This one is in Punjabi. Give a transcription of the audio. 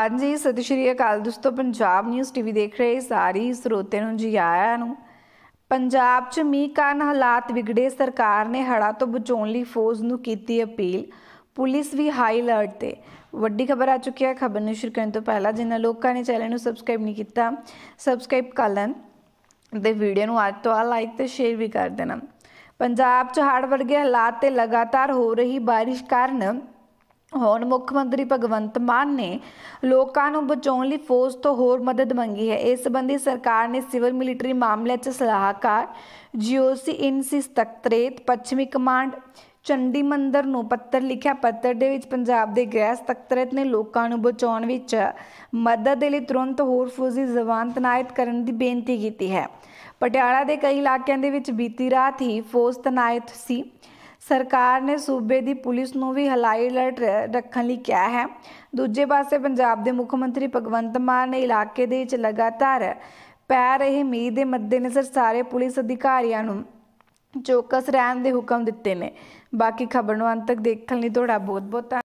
ਹਾਂਜੀ ਸਤਿ ਸ਼੍ਰੀ ਅਕਾਲ ਦੋਸਤੋ ਪੰਜਾਬ ਨਿਊਜ਼ ਟੀਵੀ ਦੇਖ ਰਹੇ ਸਾਰੇ ਸਰੋਤਿਆਂ ਨੂੰ ਜੀ ਆਇਆਂ ਨੂੰ ਪੰਜਾਬ 'ਚ ਮੀਂਹ ਕਾਰਨ ਹਾਲਾਤ ਵਿਗੜੇ ਸਰਕਾਰ ਨੇ ਹੜਾ ਤੋਂ ਬਚਾਉਣ ਲਈ ਫੌਜ ਨੂੰ ਕੀਤੀ ਅਪੀਲ ਪੁਲਿਸ ਵੀ ਹਾਈ ਅਲਰਟ ਤੇ ਵੱਡੀ ਖਬਰ ਆ ਚੁੱਕੀ ਹੈ ਖਬਰ ਨੂੰ ਸ਼ੁਰੂ ਕਰਨ ਤੋਂ ਪਹਿਲਾਂ ਜਿਨ੍ਹਾਂ ਲੋਕਾਂ ਨੇ ਚੈਨਲ ਨੂੰ ਸਬਸਕ੍ਰਾਈਬ ਨਹੀਂ ਕੀਤਾ ਸਬਸਕ੍ਰਾਈਬ ਕਰ ਲੈਣ ਤੇ ਵੀਡੀਓ ਨੂੰ ਅੱਜ ਤੋਂ ਆ ਲਾਈਕ ਤੇ ਸ਼ੇਅਰ ਵੀ ਕਰ ਦੇਣਾ ਪੰਜਾਬ 'ਚ ਹੜ ਵਰਗੇ ਹਾਲਾਤ ਤੇ ਲਗਾਤਾਰ ਹੋ ਰਹੀ ਬਾਰਿਸ਼ ਕਾਰਨ ਹੁਣ ਮੁੱਖ ਮੰਤਰੀ ਭਗਵੰਤ ਮਾਨ ਨੇ ਲੋਕਾਂ ਨੂੰ ਬਚਾਉਣ ਲਈ ਫੌਜ ਤੋਂ ਹੋਰ ਮਦਦ ਮੰਗੀ ਹੈ ਇਸ ਸੰਬੰਧੀ ਸਰਕਾਰ ਨੇ ਸਿਵਲ ਮਿਲਟਰੀ ਮਾਮਲਿਆਂ 'ਚ ਸਲਾਹਕਾਰ ਜੀਓਸੀ ਇਨਸਿਸ ਤਖਤਰੇਤ ਪੱਛਮੀ ਕਮਾਂਡ ਚੰਡੀ ਮੰਦਰ ਨੂੰ ਪੱਤਰ ਲਿਖਿਆ ਪੱਤਰ ਦੇ ਵਿੱਚ ਪੰਜਾਬ ਦੇ ਗ੍ਰਹਿ ਸਕੱਤਰੇਤ ਨੇ ਲੋਕਾਂ ਨੂੰ ਬਚਾਉਣ ਵਿੱਚ ਮਦਦ ਦੇ ਲਈ ਤੁਰੰਤ ਹੋਰ ਫੌਜੀ ਜ਼ਵਾਨ ਤਨਾਇਤ ਕਰਨ ਦੀ ਬੇਨਤੀ ਕੀਤੀ ਹੈ ਪਟਿਆਲਾ ਦੇ ਕਈ ਇਲਾਕਿਆਂ ਦੇ ਵਿੱਚ ਬੀਤੀ ਰਾਤ ਹੀ ਫੌਜ ਤਨਾਇਤ ਸੀ ਸਰਕਾਰ ਨੇ ਸੂਬੇ ਦੀ ਪੁਲਿਸ ਨੂੰ ਵੀ ਹਲਾਈ ਅਲਰਟ ਰੱਖਣ ਲਈ ਕਿਹਾ ਹੈ ਦੂਜੇ ਪਾਸੇ ਪੰਜਾਬ ਦੇ ਮੁੱਖ ਮੰਤਰੀ ਭਗਵੰਤ ਮਾਨ ਨੇ ਇਲਾਕੇ ਦੇ ਵਿੱਚ ਲਗਾਤਾਰ ਪੈ ਰਹੇ ਮੀਂਹ ਦੇ ਮੱਦੇਨਜ਼ਰ ਸਾਰੇ ਪੁਲਿਸ ਅਧਿਕਾਰੀਆਂ ਨੂੰ ਚੌਕਸ ਰਹਿਣ ਦੇ ਹੁਕਮ ਦਿੱਤੇ ਨੇ ਬਾਕੀ ਖਬਰ ਨੂੰ ਅੰਤ ਤੱਕ ਦੇਖਣ ਲਈ ਤੁਹਾਡਾ ਬਹੁਤ ਬਹੁਤ